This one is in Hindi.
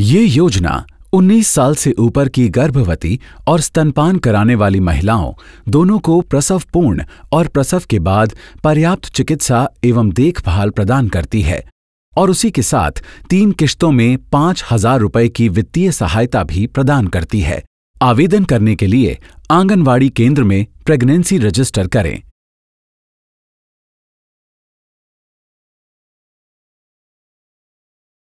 ये योजना 19 साल से ऊपर की गर्भवती और स्तनपान कराने वाली महिलाओं दोनों को प्रसव पूर्ण और प्रसव के बाद पर्याप्त चिकित्सा एवं देखभाल प्रदान करती है और उसी के साथ तीन किश्तों में पाँच हजार रुपये की वित्तीय सहायता भी प्रदान करती है आवेदन करने के लिए आंगनवाड़ी केंद्र में प्रेगनेंसी रजिस्टर करें